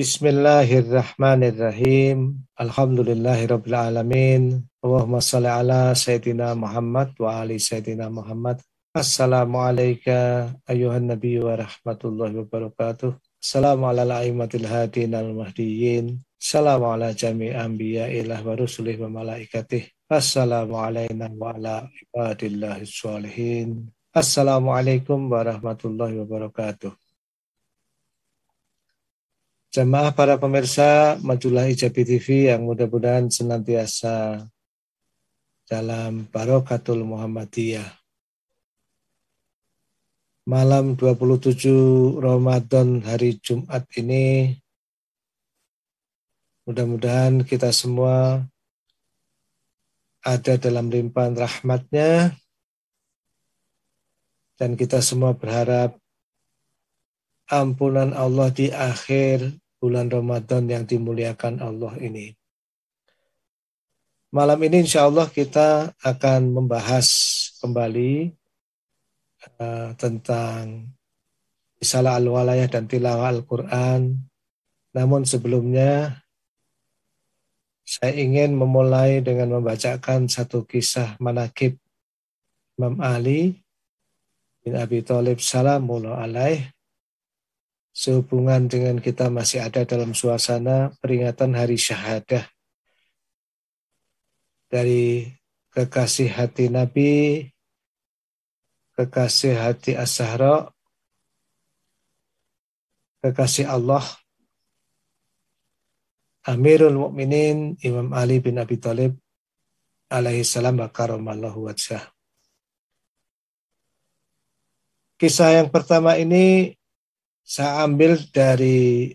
Bismillahirrahmanirrahim. Alhamdulillahirrabbilalamin. Allahumma salli ala Sayyidina Muhammad wa ali Muhammad. ayuhan nabi wa rahmatullahi wa barakatuh. ala hadin al ala jami anbiya ilah wa rusulih wa malaikatih. Assalamu wa ala salihin. Assalamualaikum warahmatullahi wabarakatuh. Jemaah para pemirsa Majulah Ijabi TV yang mudah-mudahan senantiasa dalam Barokatul Muhammadiyah. Malam 27 Ramadan hari Jumat ini mudah-mudahan kita semua ada dalam limpahan rahmatnya dan kita semua berharap ampunan Allah di akhir bulan Ramadan yang dimuliakan Allah ini. Malam ini insya Allah kita akan membahas kembali uh, tentang isala Al-Walayah dan Tilawah Al-Quran. Namun sebelumnya saya ingin memulai dengan membacakan satu kisah manakib Imam Ali bin Abi Thalib salamullah alaih sehubungan dengan kita masih ada dalam suasana peringatan hari syahadah dari kekasih hati Nabi, kekasih hati as kekasih Allah, Amirul Mukminin Imam Ali bin Abi Thalib alaihi salam bakaromallahu wajah. Kisah yang pertama ini saya ambil dari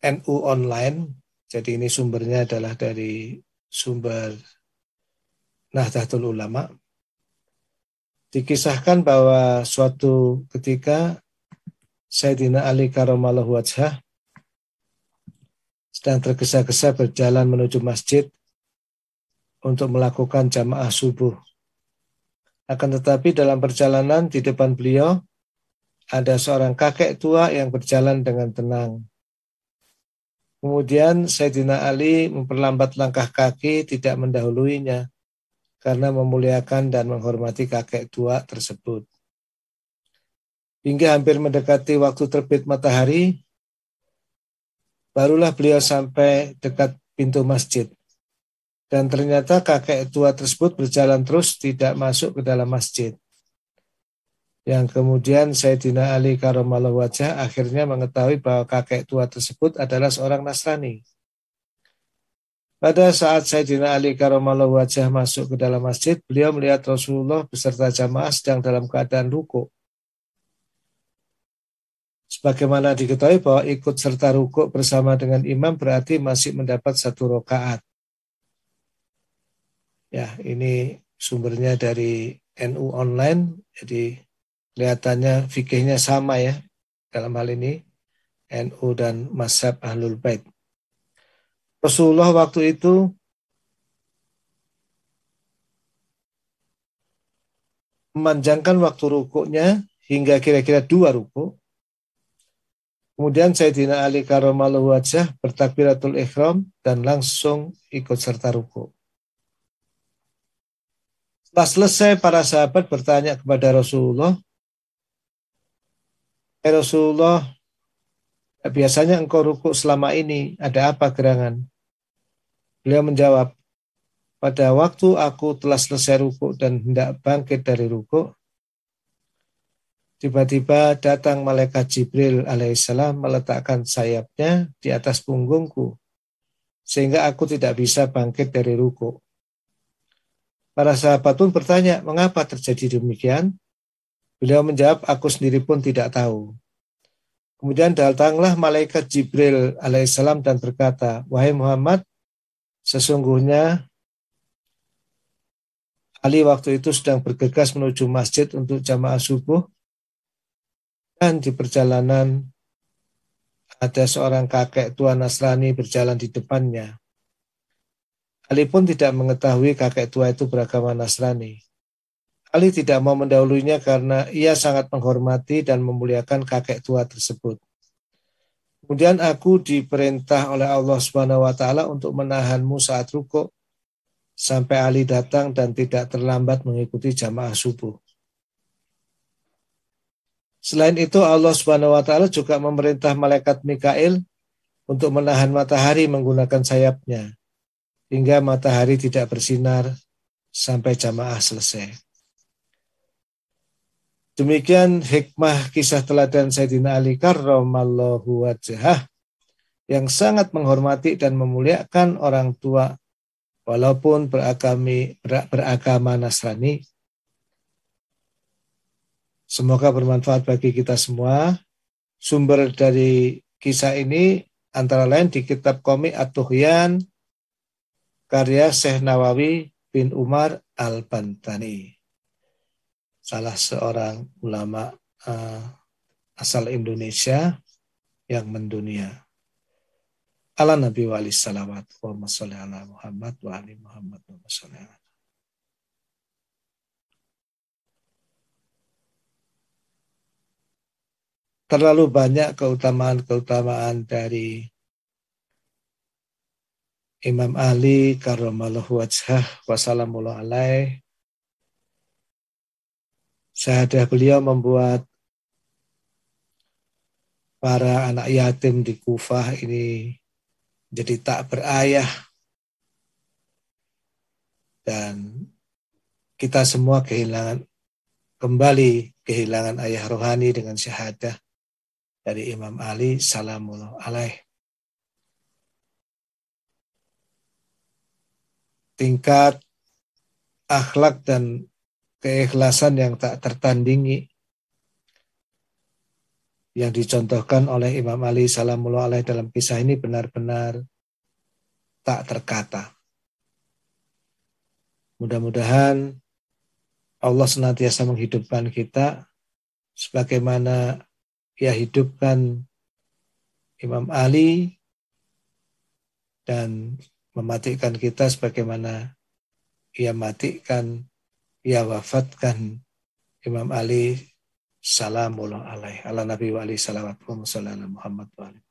NU online. Jadi ini sumbernya adalah dari sumber Nahdlatul Ulama. Dikisahkan bahwa suatu ketika Sayyidina Ali Karomallahu Wajah sedang tergesa-gesa berjalan menuju masjid untuk melakukan jamaah subuh. Akan tetapi dalam perjalanan di depan beliau ada seorang kakek tua yang berjalan dengan tenang. Kemudian Sayyidina Ali memperlambat langkah kaki tidak mendahuluinya karena memuliakan dan menghormati kakek tua tersebut. Hingga hampir mendekati waktu terbit matahari, barulah beliau sampai dekat pintu masjid. Dan ternyata kakek tua tersebut berjalan terus tidak masuk ke dalam masjid yang kemudian Sayyidina Ali Karomallah Wajah akhirnya mengetahui bahwa kakek tua tersebut adalah seorang Nasrani. Pada saat Sayyidina Ali Karomallah Wajah masuk ke dalam masjid, beliau melihat Rasulullah beserta jamaah sedang dalam keadaan ruku. Sebagaimana diketahui bahwa ikut serta ruku bersama dengan imam berarti masih mendapat satu rokaat. Ya, ini sumbernya dari NU online, jadi kelihatannya fikihnya sama ya dalam hal ini NU dan Mazhab Ahlul Bait. Rasulullah waktu itu memanjangkan waktu rukuknya hingga kira-kira dua rukuk. Kemudian Sayyidina Ali Karomalu Wajah bertakbiratul ikhram dan langsung ikut serta rukuk Setelah selesai para sahabat bertanya kepada Rasulullah, Ya Rasulullah, biasanya engkau ruku selama ini, ada apa gerangan? Beliau menjawab, pada waktu aku telah selesai ruku dan hendak bangkit dari ruku, tiba-tiba datang malaikat Jibril alaihissalam meletakkan sayapnya di atas punggungku, sehingga aku tidak bisa bangkit dari ruku. Para sahabat pun bertanya, mengapa terjadi demikian? Beliau menjawab, aku sendiri pun tidak tahu. Kemudian datanglah malaikat Jibril alaihissalam dan berkata, Wahai Muhammad, sesungguhnya Ali waktu itu sedang bergegas menuju masjid untuk jamaah subuh dan di perjalanan ada seorang kakek tua Nasrani berjalan di depannya. Ali pun tidak mengetahui kakek tua itu beragama Nasrani. Ali tidak mau mendahulunya karena ia sangat menghormati dan memuliakan kakek tua tersebut. Kemudian aku diperintah oleh Allah Subhanahu wa taala untuk menahanmu saat ruko sampai Ali datang dan tidak terlambat mengikuti jamaah subuh. Selain itu Allah Subhanahu wa taala juga memerintah malaikat Mikail untuk menahan matahari menggunakan sayapnya hingga matahari tidak bersinar sampai jamaah selesai. Demikian hikmah kisah teladan Sayyidina Ali karramallahu wajah yang sangat menghormati dan memuliakan orang tua walaupun berakami, beragama Nasrani. Semoga bermanfaat bagi kita semua. Sumber dari kisah ini antara lain di kitab komik At-Tuhyan karya Syekh Nawawi bin Umar Al-Bantani salah seorang ulama uh, asal Indonesia yang mendunia. Ala Nabi wa alaihi salawat wa masalli ala Muhammad wa ali Muhammad wa masalli ala. Terlalu banyak keutamaan-keutamaan dari Imam Ali karomallahu wajhah wasallamullah alaih Sahadah beliau membuat para anak yatim di Kufah ini jadi tak berayah. Dan kita semua kehilangan kembali kehilangan ayah rohani dengan syahadah dari Imam Ali salamullah alaih. Tingkat akhlak dan keikhlasan yang tak tertandingi yang dicontohkan oleh Imam Ali salamullah alaih dalam kisah ini benar-benar tak terkata. Mudah-mudahan Allah senantiasa menghidupkan kita sebagaimana ia hidupkan Imam Ali dan mematikan kita sebagaimana ia matikan ia wafatkan Imam Ali salamullah alaih ala Nabi wa alaih salawatullahi ala Muhammad wa alaih.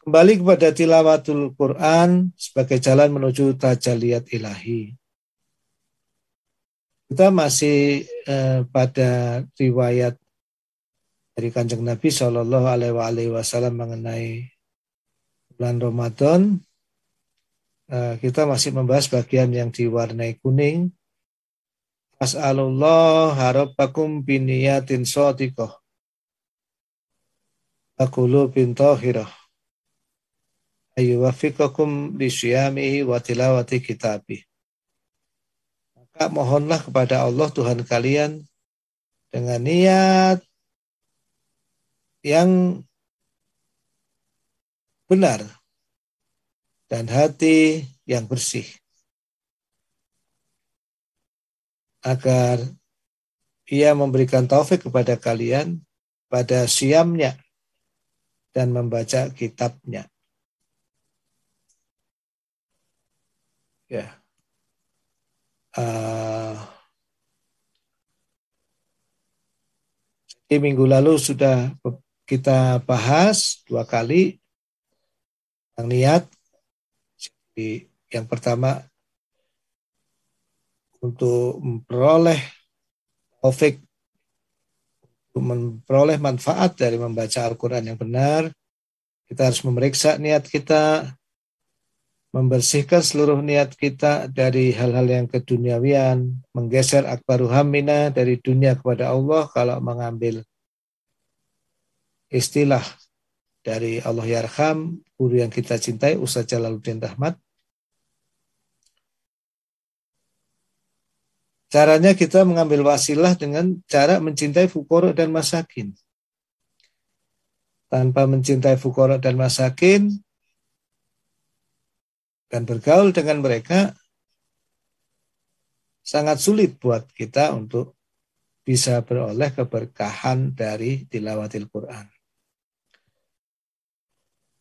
Kembali kepada tilawatul Quran sebagai jalan menuju tajaliat ilahi. Kita masih eh, pada riwayat dari kanjeng Nabi Shallallahu Alaihi Wasallam mengenai bulan Ramadan Eh, kita masih membahas bagian yang diwarnai kuning. As'alullah harabakum biniyatin sotikoh. Akulu bin Ayu wafikakum lisyamihi wa tilawati kitabih. Maka mohonlah kepada Allah Tuhan kalian dengan niat yang benar dan hati yang bersih. Agar ia memberikan taufik kepada kalian pada siamnya dan membaca kitabnya. Ya. Uh, ah. di minggu lalu sudah kita bahas dua kali tentang niat jadi yang pertama untuk memperoleh taufik memperoleh manfaat dari membaca Al-Quran yang benar, kita harus memeriksa niat kita, membersihkan seluruh niat kita dari hal-hal yang keduniawian, menggeser akbaru hamina dari dunia kepada Allah kalau mengambil istilah dari Allah Yarham, guru yang kita cintai, Ustaz Jalaluddin Rahmat, Caranya kita mengambil wasilah dengan cara mencintai fukoro dan masakin. Tanpa mencintai fukoro dan masakin, dan bergaul dengan mereka, sangat sulit buat kita untuk bisa beroleh keberkahan dari tilawatil Quran.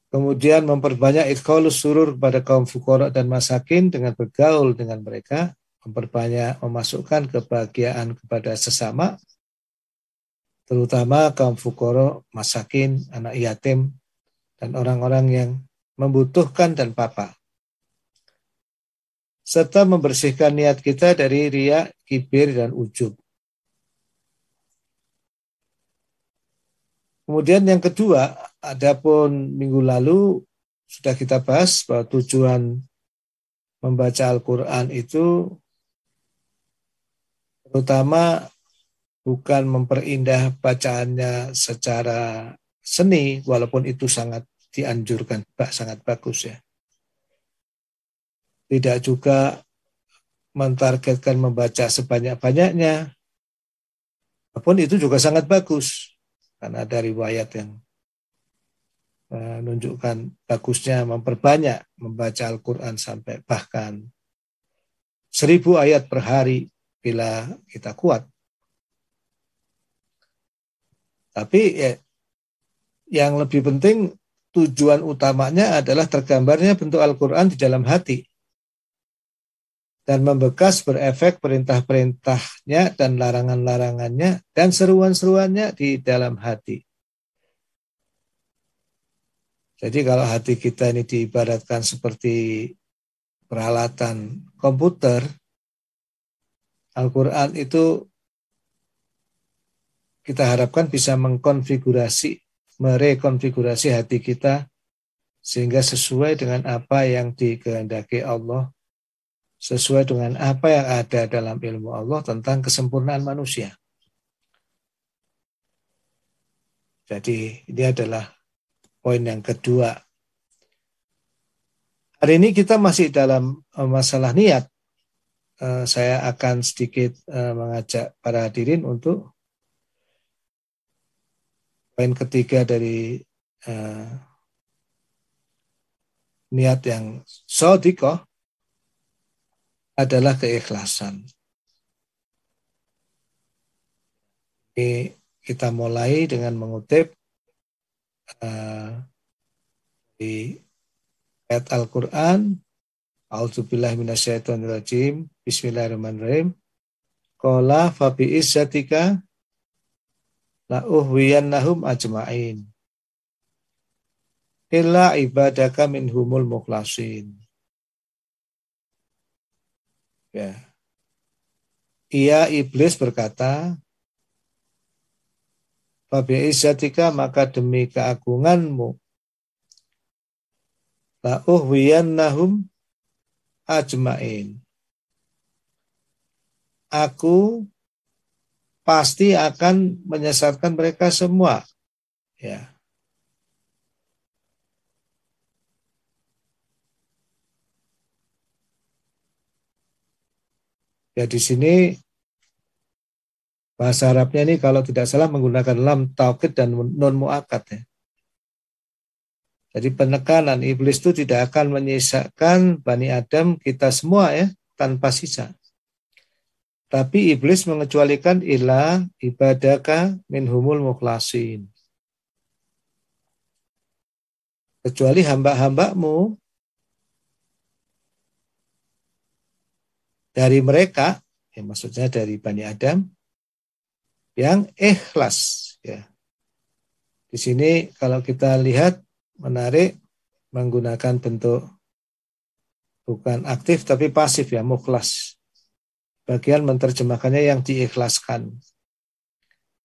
Kemudian memperbanyak ikhlas surur pada kaum fukoro dan masakin dengan bergaul dengan mereka, memperbanyak memasukkan kebahagiaan kepada sesama, terutama kaum fukoro, masakin, anak yatim, dan orang-orang yang membutuhkan dan papa. Serta membersihkan niat kita dari ria, kibir, dan ujub. Kemudian yang kedua, adapun minggu lalu sudah kita bahas bahwa tujuan membaca Al-Quran itu terutama bukan memperindah bacaannya secara seni, walaupun itu sangat dianjurkan, sangat bagus ya. Tidak juga mentargetkan membaca sebanyak-banyaknya, walaupun itu juga sangat bagus, karena ada riwayat yang eh, menunjukkan bagusnya memperbanyak membaca Al-Quran sampai bahkan seribu ayat per hari bila kita kuat. Tapi ya, yang lebih penting tujuan utamanya adalah tergambarnya bentuk Al-Quran di dalam hati dan membekas berefek perintah-perintahnya dan larangan-larangannya dan seruan-seruannya di dalam hati. Jadi kalau hati kita ini diibaratkan seperti peralatan komputer, Al-Quran itu kita harapkan bisa mengkonfigurasi, merekonfigurasi hati kita sehingga sesuai dengan apa yang dikehendaki Allah, sesuai dengan apa yang ada dalam ilmu Allah tentang kesempurnaan manusia. Jadi ini adalah poin yang kedua. Hari ini kita masih dalam eh, masalah niat. Eh, saya akan sedikit eh, mengajak para hadirin untuk poin ketiga dari eh, niat yang sodiko adalah keikhlasan. Ini kita mulai dengan mengutip uh, di ayat Al-Quran, Al A'udzubillah minasyaitonirrajim, Bismillahirrahmanirrahim. Kola fabi bi izzatika la uhwiyannahum ajma'in. Illa ibadaka humul muklasin. Ya. Ia iblis berkata, Fabi izzatika maka demi keagunganmu. La uhwiyannahum ajma'in aku pasti akan menyesatkan mereka semua. Ya. Ya di sini bahasa Arabnya ini kalau tidak salah menggunakan lam taukid dan non muakat ya. Jadi penekanan iblis itu tidak akan menyisakan Bani Adam kita semua ya tanpa sisa. Tapi iblis mengecualikan ilah ibadaka minhumul muklasin, Kecuali hamba-hambamu dari mereka, ya maksudnya dari Bani Adam, yang ikhlas. Ya. Di sini kalau kita lihat menarik menggunakan bentuk bukan aktif tapi pasif ya, muklas bagian menterjemahkannya yang diikhlaskan.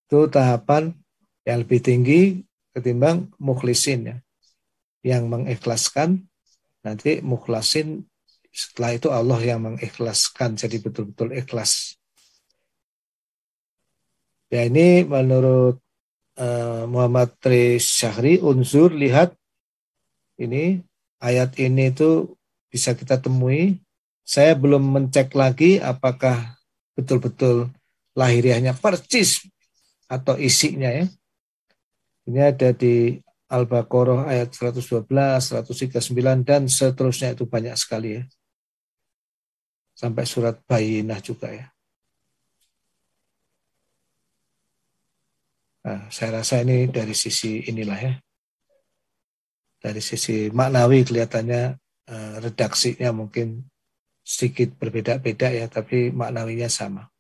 Itu tahapan yang lebih tinggi ketimbang mukhlisin ya. Yang mengikhlaskan nanti mukhlasin setelah itu Allah yang mengikhlaskan jadi betul-betul ikhlas. Ya ini menurut eh, Muhammad Tri Syahri unsur lihat ini ayat ini itu bisa kita temui saya belum mencek lagi apakah betul-betul lahiriahnya persis atau isinya ya. Ini ada di Al-Baqarah ayat 112, 139 dan seterusnya itu banyak sekali ya. Sampai surat Bayinah juga ya. Nah, saya rasa ini dari sisi inilah ya. Dari sisi maknawi kelihatannya eh, redaksinya mungkin sedikit berbeda-beda ya, tapi maknawinya sama.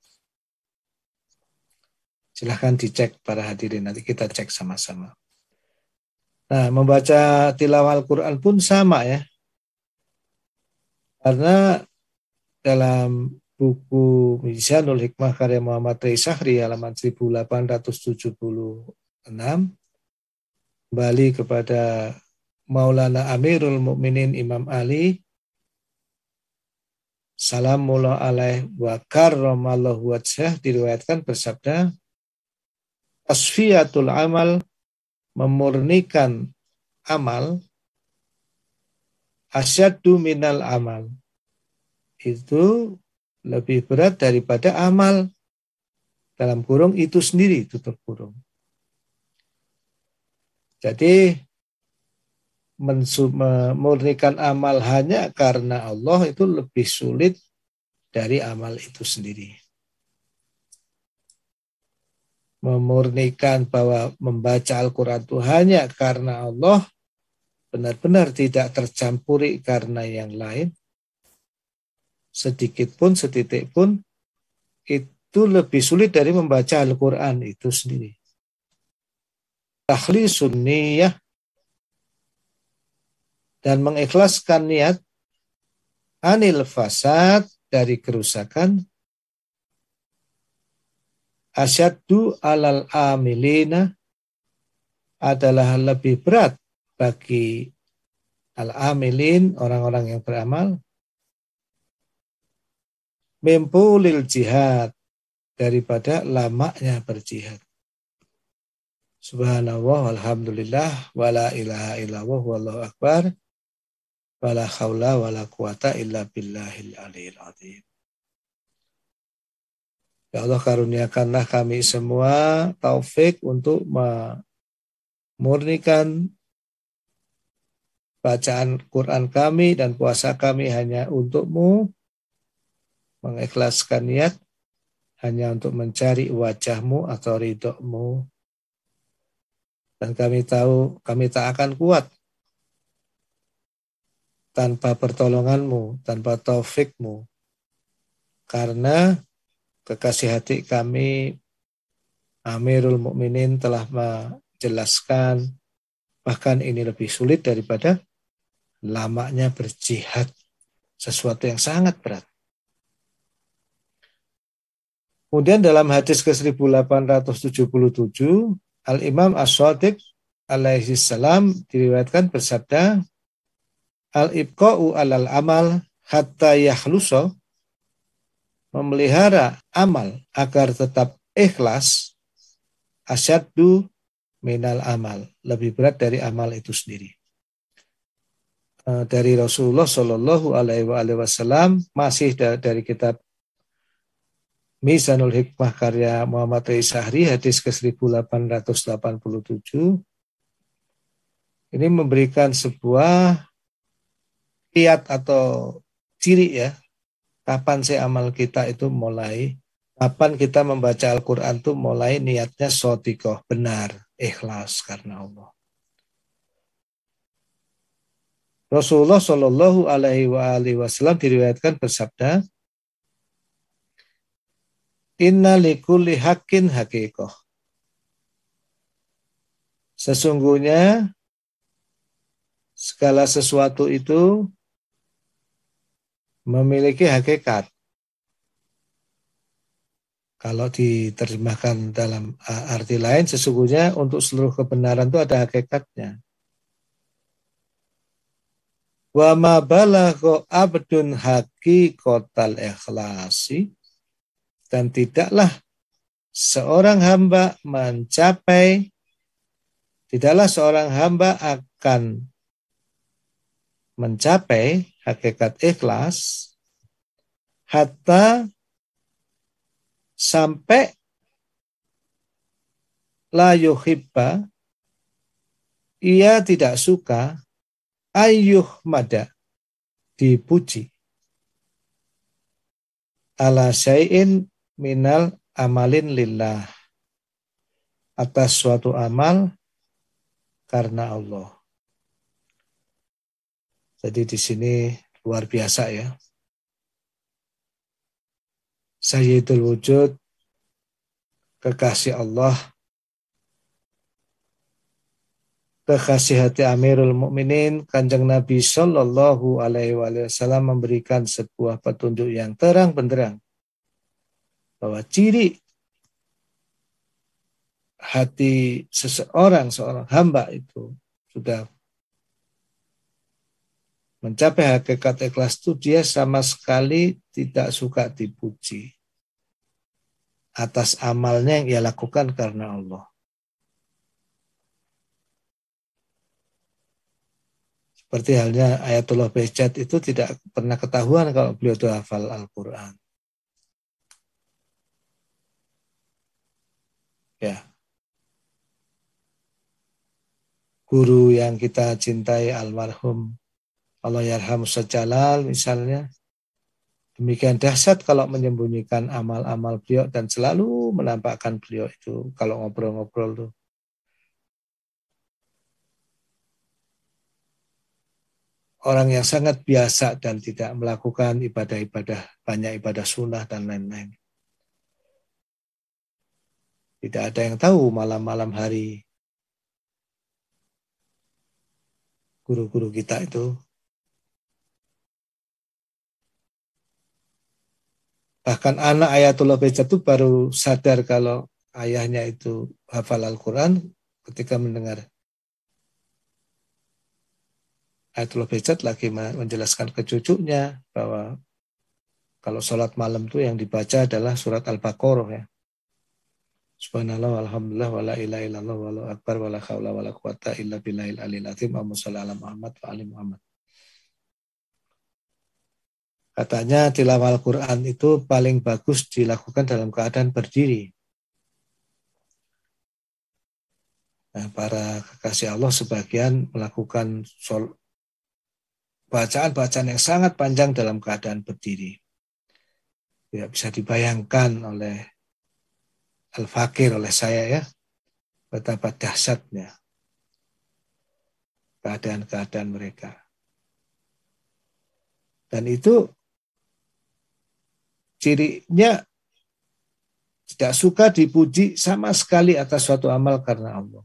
Silahkan dicek para hadirin, nanti kita cek sama-sama. Nah, membaca tilawah Al-Quran pun sama ya. Karena dalam buku Mizanul Hikmah karya Muhammad Reisahri halaman 1876 kembali kepada Maulana Amirul Mukminin Imam Ali Salamullah alaih wa karramallahu wajah diriwayatkan bersabda Asfiyatul amal memurnikan amal asyadu minal amal itu lebih berat daripada amal dalam kurung itu sendiri tutup kurung. Jadi memurnikan amal hanya karena Allah itu lebih sulit dari amal itu sendiri. Memurnikan bahwa membaca Al-Quran itu hanya karena Allah benar-benar tidak tercampuri karena yang lain, sedikit pun, setitik pun, itu lebih sulit dari membaca Al-Quran itu sendiri. Tahli sunniyah dan mengikhlaskan niat anil fasad dari kerusakan asyaddu alal amilina adalah lebih berat bagi al-amilin, orang-orang yang beramal, mempulil jihad daripada lamanya berjihad. Subhanallah, alhamdulillah, wala ilaha illallah, wallahu akbar. Wala khawla wala kuwata illa billahil aliyil adzim. Ya Allah karuniakanlah kami semua taufik untuk memurnikan bacaan Quran kami dan puasa kami hanya untukmu, mengikhlaskan niat hanya untuk mencari wajahmu atau ridokmu. Dan kami tahu kami tak akan kuat tanpa pertolonganmu, tanpa taufikmu. Karena kekasih hati kami Amirul Mukminin telah menjelaskan bahkan ini lebih sulit daripada lamanya berjihad sesuatu yang sangat berat. Kemudian dalam hadis ke-1877 Al-Imam as sadiq alaihi salam diriwayatkan bersabda al-ibqa'u alal amal hatta yahluso memelihara amal agar tetap ikhlas asyaddu minal amal lebih berat dari amal itu sendiri eh, dari Rasulullah Shallallahu Alaihi Wasallam masih dari kitab Misanul Hikmah karya Muhammad Rai Sahri hadis ke 1887 ini memberikan sebuah kiat atau ciri ya kapan si amal kita itu mulai kapan kita membaca Al-Quran tuh mulai niatnya sotikoh benar ikhlas karena Allah Rasulullah Shallallahu Alaihi wa Wasallam diriwayatkan bersabda, Inna likulli hakin hakikoh. Sesungguhnya segala sesuatu itu memiliki hakikat. Kalau diterjemahkan dalam e, arti lain, sesungguhnya untuk seluruh kebenaran itu ada hakikatnya. Wa ma balagho abdun haki kotal ikhlasi. Dan tidaklah seorang hamba mencapai, tidaklah seorang hamba akan mencapai hakikat ikhlas hatta sampai la yuhibba ia tidak suka ayuh mada dipuji ala syai'in minal amalin lillah atas suatu amal karena Allah. Jadi di sini luar biasa ya. Sayyidul Wujud, kekasih Allah, kekasih hati Amirul Mukminin Kanjeng Nabi Shallallahu Alaihi Wasallam memberikan sebuah petunjuk yang terang benderang bahwa ciri hati seseorang seorang hamba itu sudah Mencapai hakikat ikhlas itu dia sama sekali tidak suka dipuji atas amalnya yang ia lakukan karena Allah. Seperti halnya Ayatullah Bejat itu tidak pernah ketahuan kalau beliau itu hafal Al-Quran. Ya. Guru yang kita cintai almarhum Allah yarham sejalal misalnya. Demikian dahsyat kalau menyembunyikan amal-amal beliau dan selalu menampakkan beliau itu kalau ngobrol-ngobrol tuh. Orang yang sangat biasa dan tidak melakukan ibadah-ibadah, banyak ibadah sunnah dan lain-lain. Tidak ada yang tahu malam-malam hari guru-guru kita itu Bahkan anak Ayatullah Beja itu baru sadar kalau ayahnya itu hafal Al-Quran ketika mendengar Ayatullah Bejat lagi menjelaskan ke cucunya bahwa kalau sholat malam itu yang dibaca adalah surat Al-Baqarah ya. Subhanallah walhamdulillah wala ilaha illallah wala akbar wala khawla wala quwata illa billahil alil azim. Allahumma shalli ala Muhammad wa ali Muhammad. Katanya tilawah Al-Quran itu paling bagus dilakukan dalam keadaan berdiri. Nah, para kekasih Allah sebagian melakukan bacaan-bacaan yang sangat panjang dalam keadaan berdiri. Tidak ya, bisa dibayangkan oleh Al-Fakir, oleh saya ya, betapa dahsyatnya keadaan-keadaan mereka. Dan itu cirinya tidak suka dipuji sama sekali atas suatu amal karena Allah.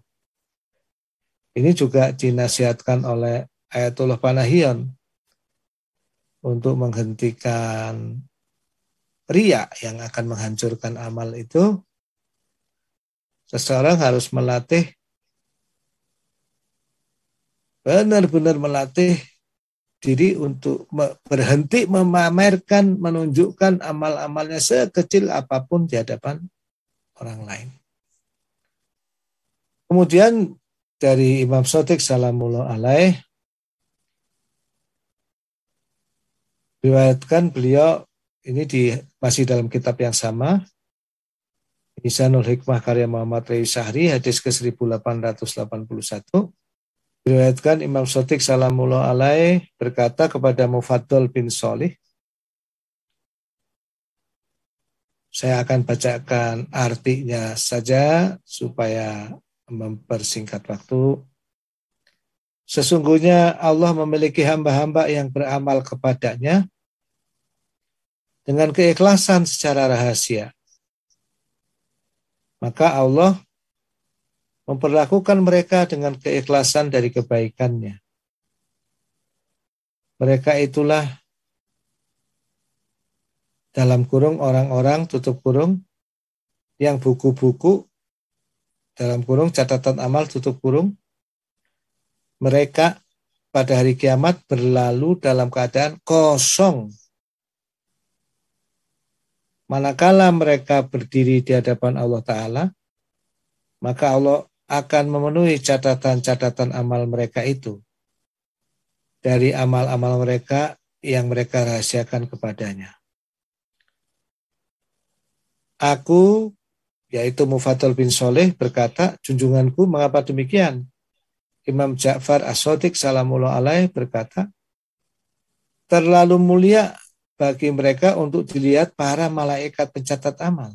Ini juga dinasihatkan oleh Ayatullah panahion untuk menghentikan ria yang akan menghancurkan amal itu. Seseorang harus melatih benar-benar melatih diri untuk berhenti memamerkan, menunjukkan amal-amalnya sekecil apapun di hadapan orang lain. Kemudian dari Imam Sotik Salamullah Alaih riwayatkan beliau ini di masih dalam kitab yang sama Nisanul Hikmah karya Muhammad Rai hadis ke 1881 Diriwayatkan Imam Sotik Salamullah Alai berkata kepada Mufaddal bin Solih, saya akan bacakan artinya saja supaya mempersingkat waktu. Sesungguhnya Allah memiliki hamba-hamba yang beramal kepadanya dengan keikhlasan secara rahasia. Maka Allah Memperlakukan mereka dengan keikhlasan dari kebaikannya. Mereka itulah dalam kurung orang-orang tutup kurung yang buku-buku dalam kurung catatan amal tutup kurung mereka pada hari kiamat berlalu dalam keadaan kosong manakala mereka berdiri di hadapan Allah taala maka Allah akan memenuhi catatan-catatan amal mereka itu dari amal-amal mereka yang mereka rahasiakan kepadanya. Aku, yaitu Mufatul bin Soleh, berkata, junjunganku, mengapa demikian? Imam Ja'far As-Sodik salamullah alaih berkata, terlalu mulia bagi mereka untuk dilihat para malaikat pencatat amal.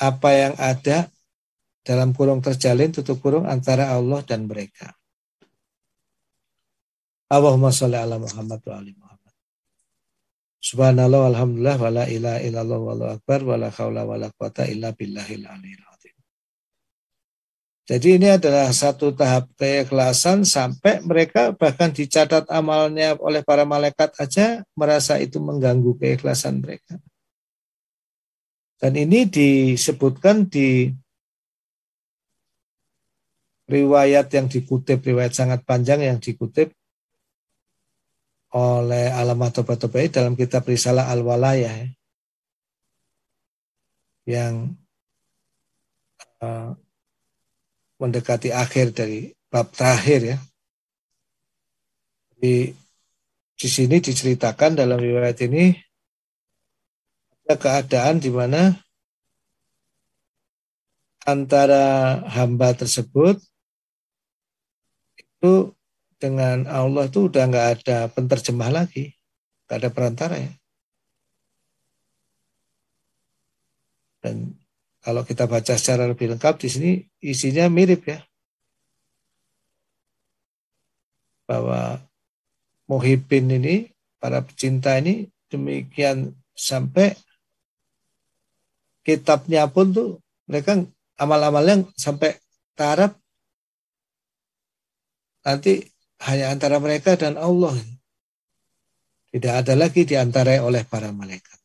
Apa yang ada dalam kurung terjalin tutup kurung antara Allah dan mereka. Allahumma sholli ala Muhammad wa ali Muhammad. Subhanallah alhamdulillah wala ilaha illallah wallahu akbar wala haula wala quwata illa billahil aliyil azim. Jadi ini adalah satu tahap keikhlasan sampai mereka bahkan dicatat amalnya oleh para malaikat aja merasa itu mengganggu keikhlasan mereka. Dan ini disebutkan di riwayat yang dikutip, riwayat sangat panjang yang dikutip oleh Alamat tobat dalam kitab Risalah Al-Walayah ya. yang uh, mendekati akhir dari bab terakhir ya. Di, di sini diceritakan dalam riwayat ini ada keadaan di mana antara hamba tersebut itu dengan Allah itu udah nggak ada penterjemah lagi, nggak ada perantara ya. Dan kalau kita baca secara lebih lengkap di sini isinya mirip ya. Bahwa muhibin ini, para pecinta ini demikian sampai kitabnya pun tuh mereka amal-amalnya sampai taraf nanti hanya antara mereka dan Allah. Tidak ada lagi diantarai oleh para malaikat.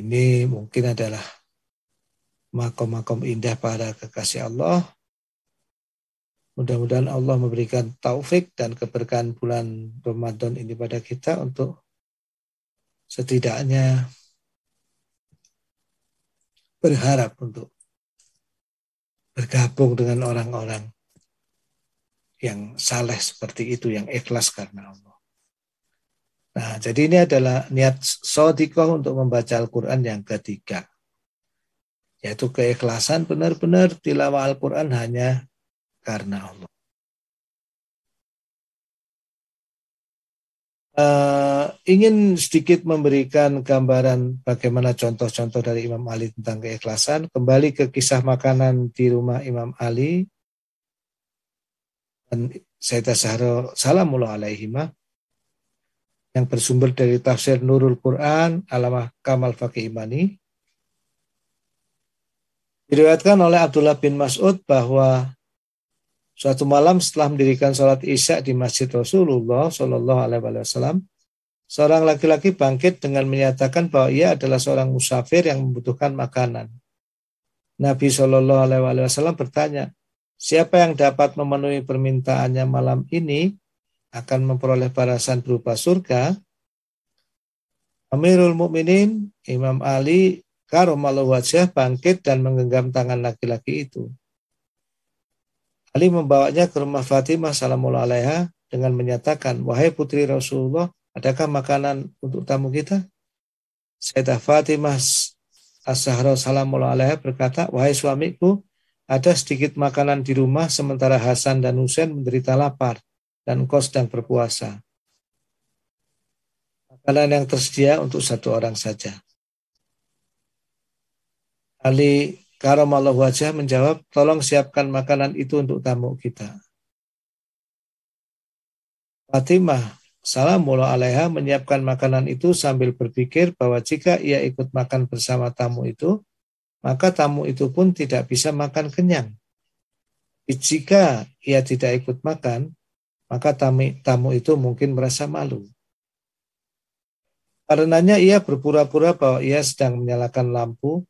Ini mungkin adalah makom-makom indah para kekasih Allah. Mudah-mudahan Allah memberikan taufik dan keberkahan bulan Ramadan ini pada kita untuk setidaknya berharap untuk bergabung dengan orang-orang yang saleh seperti itu, yang ikhlas karena Allah. Nah, jadi ini adalah niat sodikoh untuk membaca Al-Quran yang ketiga. Yaitu keikhlasan benar-benar tilawah Al-Quran hanya karena Allah. Eh, ingin sedikit memberikan gambaran bagaimana contoh-contoh dari Imam Ali tentang keikhlasan. Kembali ke kisah makanan di rumah Imam Ali dan Sayyidah Sahra Salamullah alaihimah yang bersumber dari tafsir Nurul Quran alamah Kamal Fakih Imani. Diriwayatkan oleh Abdullah bin Mas'ud bahwa Suatu malam setelah mendirikan sholat isya di masjid Rasulullah Shallallahu Alaihi Wasallam, seorang laki-laki bangkit dengan menyatakan bahwa ia adalah seorang musafir yang membutuhkan makanan. Nabi Shallallahu Alaihi Wasallam bertanya, siapa yang dapat memenuhi permintaannya malam ini akan memperoleh balasan berupa surga. Amirul Mukminin Imam Ali Karomallahu wajah bangkit dan menggenggam tangan laki-laki itu. Ali membawanya ke rumah Fatimah salamullah alaiha dengan menyatakan, "Wahai putri Rasulullah, adakah makanan untuk tamu kita?" Sayyidah Fatimah As-Sahra salamullah alaiha berkata, "Wahai suamiku, ada sedikit makanan di rumah sementara Hasan dan Husain menderita lapar dan kau sedang berpuasa." Makanan yang tersedia untuk satu orang saja. Ali Karamallahu wajah menjawab, tolong siapkan makanan itu untuk tamu kita. Fatimah Salamullah alaiha menyiapkan makanan itu sambil berpikir bahwa jika ia ikut makan bersama tamu itu, maka tamu itu pun tidak bisa makan kenyang. Jika ia tidak ikut makan, maka tamu, tamu itu mungkin merasa malu. Karenanya ia berpura-pura bahwa ia sedang menyalakan lampu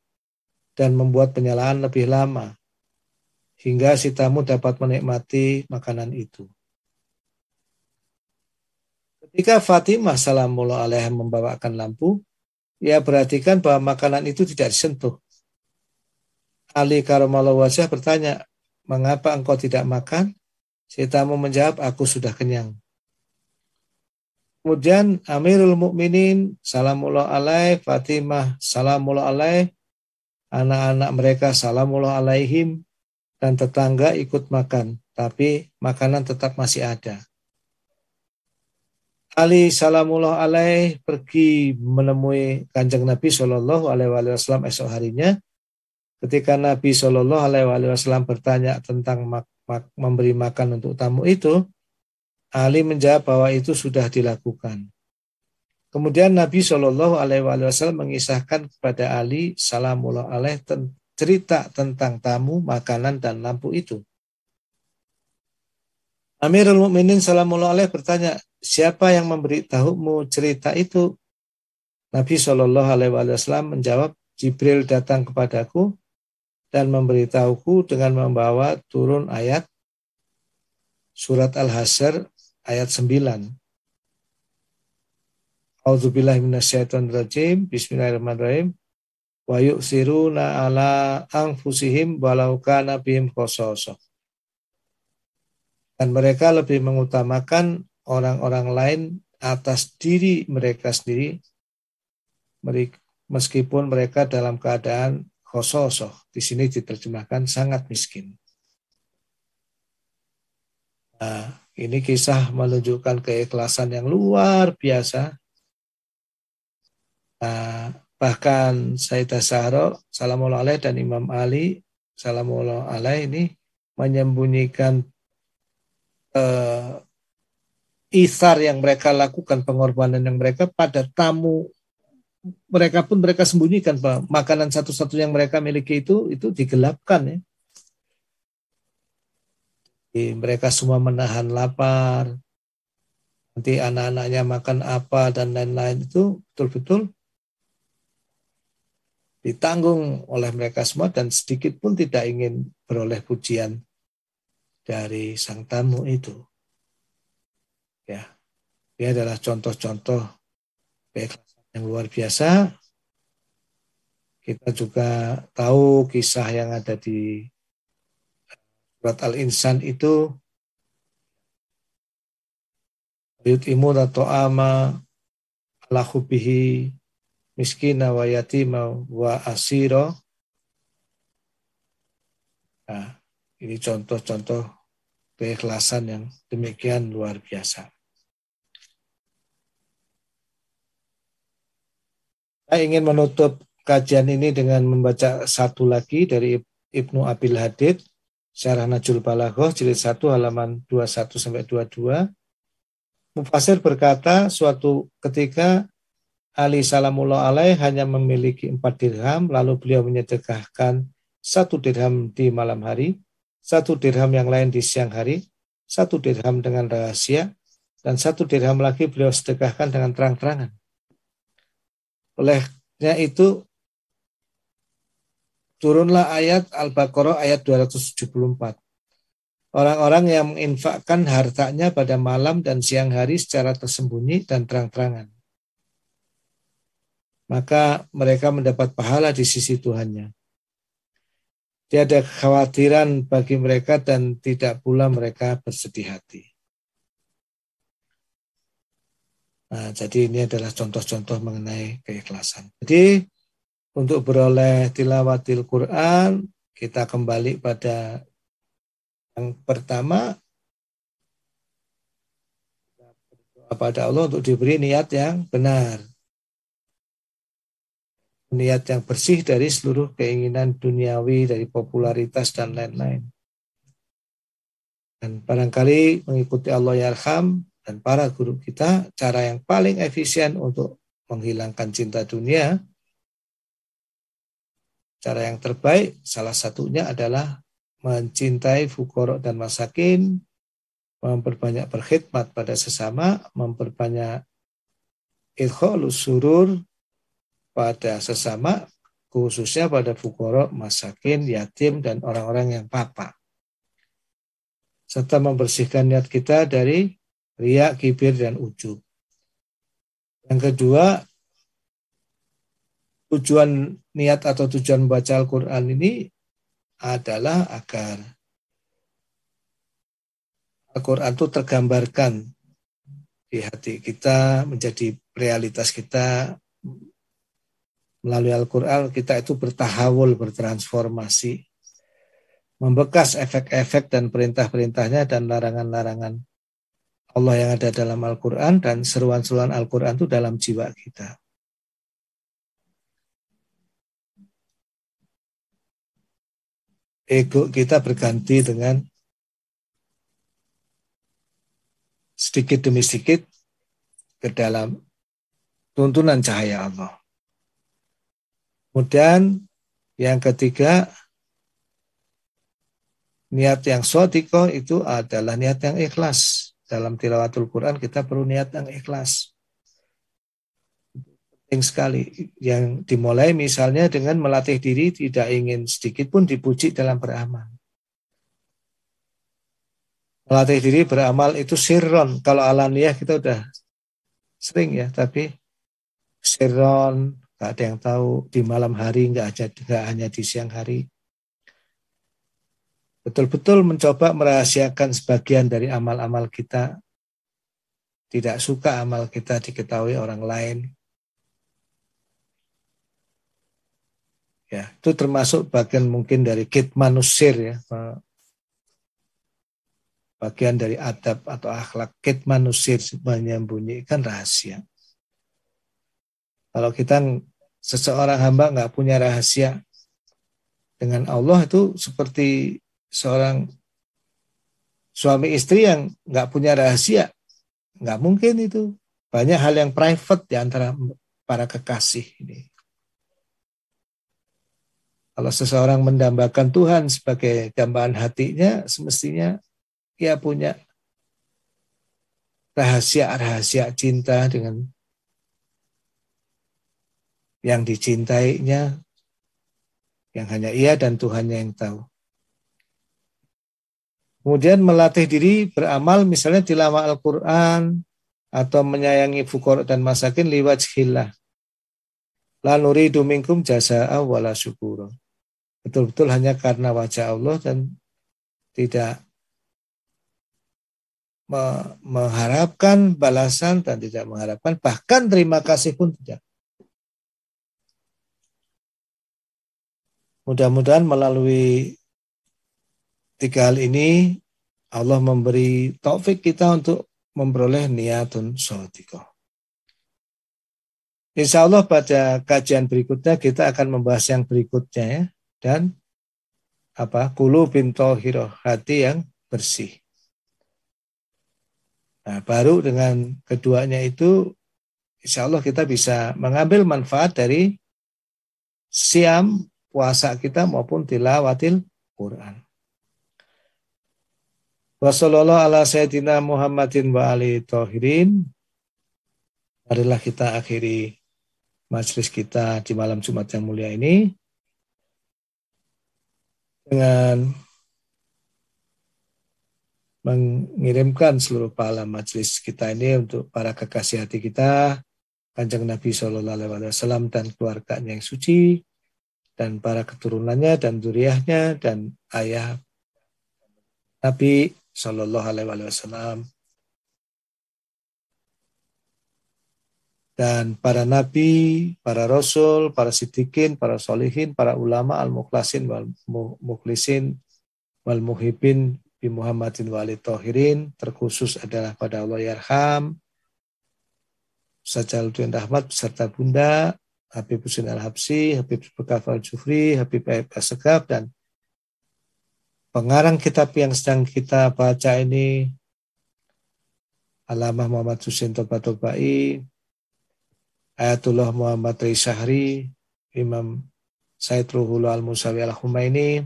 dan membuat penyalaan lebih lama, hingga si tamu dapat menikmati makanan itu. Ketika Fatimah salamullah alaiha membawakan lampu, ia perhatikan bahwa makanan itu tidak disentuh. Ali karomallahu wajah bertanya, mengapa engkau tidak makan? Si tamu menjawab, aku sudah kenyang. Kemudian Amirul Mukminin Salamullah alaih Fatimah Salamullah alaih anak-anak mereka salamullah alaihim dan tetangga ikut makan, tapi makanan tetap masih ada. Ali salamullah alaih pergi menemui kanjeng Nabi Shallallahu alaihi wasallam esok harinya. Ketika Nabi Shallallahu alaihi wasallam bertanya tentang mak mak memberi makan untuk tamu itu, Ali menjawab bahwa itu sudah dilakukan. Kemudian Nabi Shallallahu Alaihi Wasallam mengisahkan kepada Ali Salamullah Alaih cerita tentang tamu, makanan, dan lampu itu. Amirul Mukminin Salamullah Alaih bertanya, siapa yang memberitahumu cerita itu? Nabi Shallallahu Alaihi Wasallam menjawab, Jibril datang kepadaku dan memberitahuku dengan membawa turun ayat surat Al-Hasyr ayat 9. Auzubillahiminasyaitonirrajim. Bismillahirrahmanirrahim. Wa yu'siruna ala anfusihim walau kana bihim khososah. Dan mereka lebih mengutamakan orang-orang lain atas diri mereka sendiri meskipun mereka dalam keadaan khososoh. Di sini diterjemahkan sangat miskin. Nah, ini kisah menunjukkan keikhlasan yang luar biasa Eh, bahkan Sayyidah Sahra Salamullah Alaih dan Imam Ali Salamullah Alaih ini menyembunyikan uh, isar yang mereka lakukan pengorbanan yang mereka pada tamu mereka pun mereka sembunyikan Pak. makanan satu satu yang mereka miliki itu itu digelapkan ya Jadi, mereka semua menahan lapar nanti anak-anaknya makan apa dan lain-lain itu betul-betul ditanggung oleh mereka semua dan sedikit pun tidak ingin beroleh pujian dari sang tamu itu. Ya, dia adalah contoh-contoh yang luar biasa. Kita juga tahu kisah yang ada di eh, surat Al-Insan itu yut'imu atau ama ala hubihi Miskin wa yatima wa asiro. Nah, ini contoh-contoh keikhlasan yang demikian luar biasa. Saya ingin menutup kajian ini dengan membaca satu lagi dari Ibnu Abil Hadid, Syarah Najul Balaghah, jilid 1 halaman 21 sampai 22. Mufasir berkata, suatu ketika Ali Salamullah Alaih hanya memiliki empat dirham, lalu beliau menyedekahkan satu dirham di malam hari, satu dirham yang lain di siang hari, satu dirham dengan rahasia, dan satu dirham lagi beliau sedekahkan dengan terang-terangan. Olehnya itu, turunlah ayat Al-Baqarah ayat 274. Orang-orang yang menginfakkan hartanya pada malam dan siang hari secara tersembunyi dan terang-terangan maka mereka mendapat pahala di sisi Tuhannya. Tiada kekhawatiran bagi mereka dan tidak pula mereka bersedih hati. Nah, jadi ini adalah contoh-contoh mengenai keikhlasan. Jadi untuk beroleh tilawatil Quran, kita kembali pada yang pertama pada Allah untuk diberi niat yang benar niat yang bersih dari seluruh keinginan duniawi, dari popularitas dan lain-lain. Dan barangkali mengikuti Allah Yarham ya dan para guru kita, cara yang paling efisien untuk menghilangkan cinta dunia, cara yang terbaik salah satunya adalah mencintai fukorok dan masakin, memperbanyak berkhidmat pada sesama, memperbanyak idkholus surur, pada sesama, khususnya pada fukoro, masakin, yatim, dan orang-orang yang papa. Serta membersihkan niat kita dari riak, kibir, dan ujub. Yang kedua, tujuan niat atau tujuan baca Al-Quran ini adalah agar Al-Quran itu tergambarkan di hati kita, menjadi realitas kita, melalui Al-Quran kita itu bertahawul, bertransformasi. Membekas efek-efek dan perintah-perintahnya dan larangan-larangan Allah yang ada dalam Al-Quran dan seruan-seruan Al-Quran itu dalam jiwa kita. Ego kita berganti dengan sedikit demi sedikit ke dalam tuntunan cahaya Allah. Kemudian yang ketiga, niat yang sotiko itu adalah niat yang ikhlas. Dalam tilawatul Quran kita perlu niat yang ikhlas. Penting sekali. Yang dimulai misalnya dengan melatih diri tidak ingin sedikit pun dipuji dalam beramal. Melatih diri beramal itu sirron. Kalau alaniah kita udah sering ya, tapi sirron, nggak ada yang tahu di malam hari nggak aja nggak hanya di siang hari betul-betul mencoba merahasiakan sebagian dari amal-amal kita tidak suka amal kita diketahui orang lain ya itu termasuk bagian mungkin dari kit manusir ya bagian dari adab atau akhlak kit manusir menyembunyikan rahasia kalau kita seseorang hamba nggak punya rahasia dengan Allah itu seperti seorang suami istri yang nggak punya rahasia, nggak mungkin itu. Banyak hal yang private di antara para kekasih ini. Kalau seseorang mendambakan Tuhan sebagai dambaan hatinya, semestinya ia punya rahasia-rahasia cinta dengan yang dicintainya, yang hanya ia dan Tuhannya yang tahu. Kemudian melatih diri beramal misalnya tilawah Al-Quran atau menyayangi fukor dan masakin liwat jihillah. La nuri jasa awala wala syukur. Betul-betul hanya karena wajah Allah dan tidak mengharapkan balasan dan tidak mengharapkan bahkan terima kasih pun tidak. Mudah-mudahan melalui tiga hal ini Allah memberi taufik kita untuk memperoleh niatun sholatiko. Insya Allah pada kajian berikutnya kita akan membahas yang berikutnya ya. Dan apa kulu binto hiro hati yang bersih. Nah, baru dengan keduanya itu insya Allah kita bisa mengambil manfaat dari siam puasa kita maupun tilawatil Quran. Wassalamualaikum ala sayyidina Muhammadin wa ali tohirin. Marilah kita akhiri majelis kita di malam Jumat yang mulia ini dengan mengirimkan seluruh pahala majelis kita ini untuk para kekasih hati kita, Kanjeng Nabi Shallallahu Alaihi Wasallam dan keluarganya yang suci, dan para keturunannya dan duriahnya dan ayah Nabi Shallallahu Alaihi Wasallam dan para nabi, para rasul, para sidikin, para solihin, para ulama al muklasin wal muklisin wal muhibin bi Muhammadin wali tohirin terkhusus adalah pada Allah Yarham Sajaluddin Rahmat beserta Bunda Habib Husin Al-Habsi, Habib Bekaf Al-Jufri, Habib Aib Asegaf, dan pengarang kitab yang sedang kita baca ini Alamah Muhammad Husin Tobatobai, Ayatullah Muhammad Rizahri, Imam Said Ruhullah Al-Musawi Al-Humaini,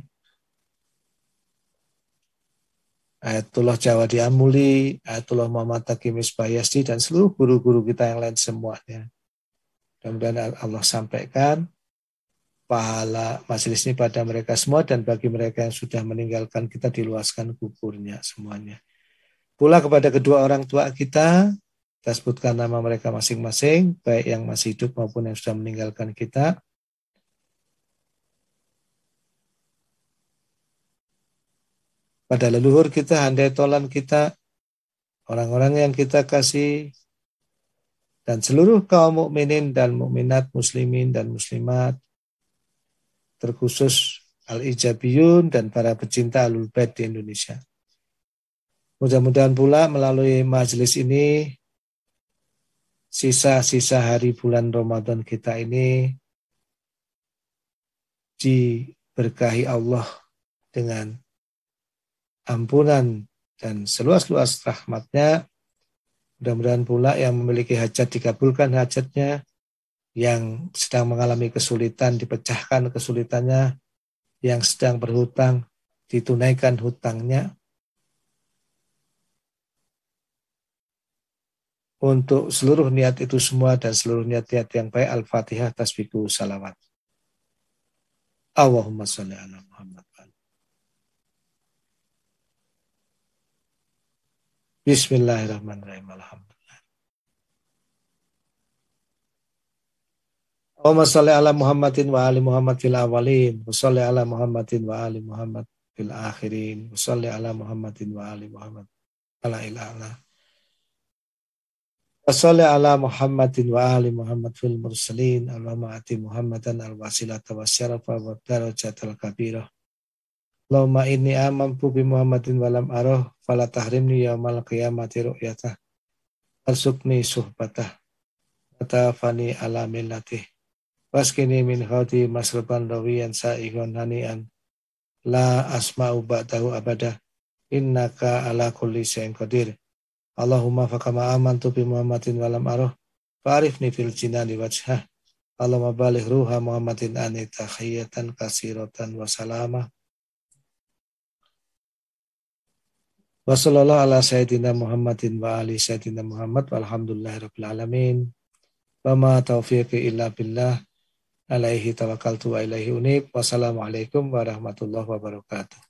Ayatullah Jawa Diamuli, Ayatullah Muhammad Takimis Bayasti, dan seluruh guru-guru kita yang lain semuanya dan Allah sampaikan pahala majelis ini pada mereka semua dan bagi mereka yang sudah meninggalkan kita diluaskan kuburnya semuanya. Pula kepada kedua orang tua kita, kita sebutkan nama mereka masing-masing, baik yang masih hidup maupun yang sudah meninggalkan kita. Pada leluhur kita, handai tolan kita, orang-orang yang kita kasih dan seluruh kaum mukminin dan mukminat muslimin dan muslimat terkhusus al-ijabiyun dan para pecinta alul bait di Indonesia. Mudah-mudahan pula melalui majelis ini sisa-sisa hari bulan Ramadan kita ini diberkahi Allah dengan ampunan dan seluas-luas rahmatnya Mudah-mudahan pula yang memiliki hajat dikabulkan hajatnya, yang sedang mengalami kesulitan dipecahkan kesulitannya, yang sedang berhutang ditunaikan hutangnya. Untuk seluruh niat itu semua dan seluruh niat-niat yang baik, Al-Fatihah, Tasbiku, Salawat. Allahumma salli ala Muhammad. Bismillahirrahmanirrahim. Alhamdulillah. Allahumma salli ala Muhammadin wa ali Muhammad fil awalin. Wa salli ala Muhammadin wa ali Muhammad fil akhirin. Wa salli ala Muhammadin wa ali Muhammad. Ala ilana. Wa salli ala Muhammadin wa ali Muhammad fil mursalin. Allahumma ati Muhammadan al-wasilata wa syarafa wa darajatal kabirah. Lama ini aman, bi Muhammadin walam aroh fala tahrimni asuk qiyamati ru'yatah. Arsukni fani alamin ala Pas Waskini min hadi masraban rawiyan sa'igon hani'an. La asma asma'u tahu abada. Innaka ala kulli syai'in qadir. Allahumma fakama aman, bi Muhammadin walam aroh. Fa'arifni fil jinani wajhah. Allahumma balik ruha Muhammadin anita khiyatan kasiratan wasalamah. Muhammadin wa ali sayyidina Muhammad walhamdulillahirabbil alamin. Wassalamualaikum warahmatullahi wabarakatuh.